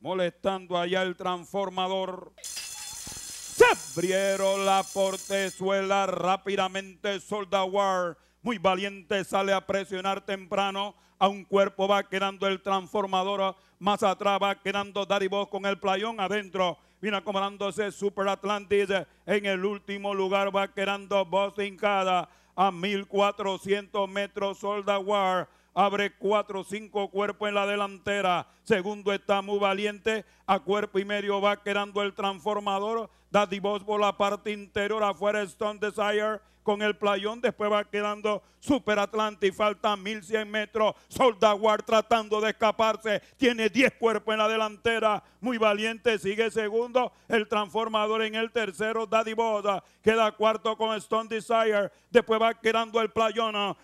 molestando allá el transformador. Se abrieron la portezuela rápidamente, Soldawar, muy valiente, sale a presionar temprano. A un cuerpo va quedando el transformador, más atrás va quedando Boss con el playón adentro. Viene acomodándose Super Atlantis. En el último lugar va quedando Boss Cada a 1400 metros Soldawar abre cuatro o cinco cuerpos en la delantera. Segundo está muy valiente, a cuerpo y medio va quedando el transformador. Daddy Boss por la parte interior, afuera Stone Desire con el playón, después va quedando Super Atlanta y faltan 1100 metros. Soldaguar tratando de escaparse, tiene 10 cuerpos en la delantera, muy valiente, sigue segundo, el transformador en el tercero, Daddy Boda, queda cuarto con Stone Desire, después va quedando el playón,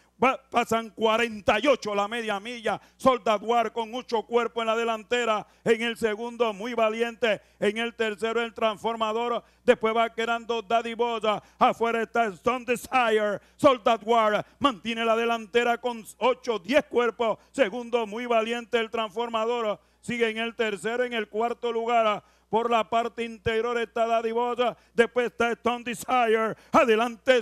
pasan 48 la media milla. Soldaduar con mucho cuerpo en la delantera. En el segundo, muy valiente. En el tercero, el transformador. Después va quedando Daddy Boda. Afuera está Stone Desire, Soldat War, mantiene la delantera con 8, 10 cuerpos. Segundo, muy valiente el transformador. Sigue en el tercero, en el cuarto lugar. Por la parte interior está divota. después está Stone Desire, adelante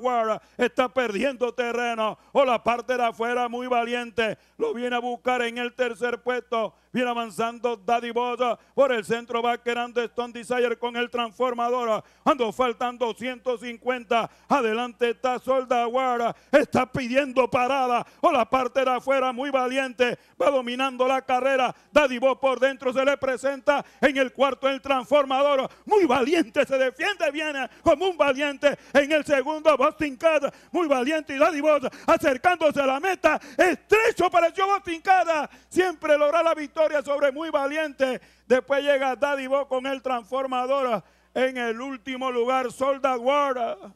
War. está perdiendo terreno. O la parte de afuera muy valiente, lo viene a buscar en el tercer puesto. Viene avanzando Daddy Bosa ah, por el centro. Va quedando Stone Desire con el transformador. Ah. Ando faltan 250 Adelante está Soldaguara. Ah. Está pidiendo parada. O oh, la parte de afuera muy valiente. Va dominando la carrera. Daddy Bosa por dentro se le presenta en el cuarto el transformador. Muy valiente. Se defiende. Viene como un valiente. En el segundo Boston Cada. Muy valiente y Daddy Bosa acercándose a la meta. Estrecho pareció Boston Cada. Siempre logra la victoria sobre muy valiente. Después llega Daddy Bo con el transformador en el último lugar, Soldad War.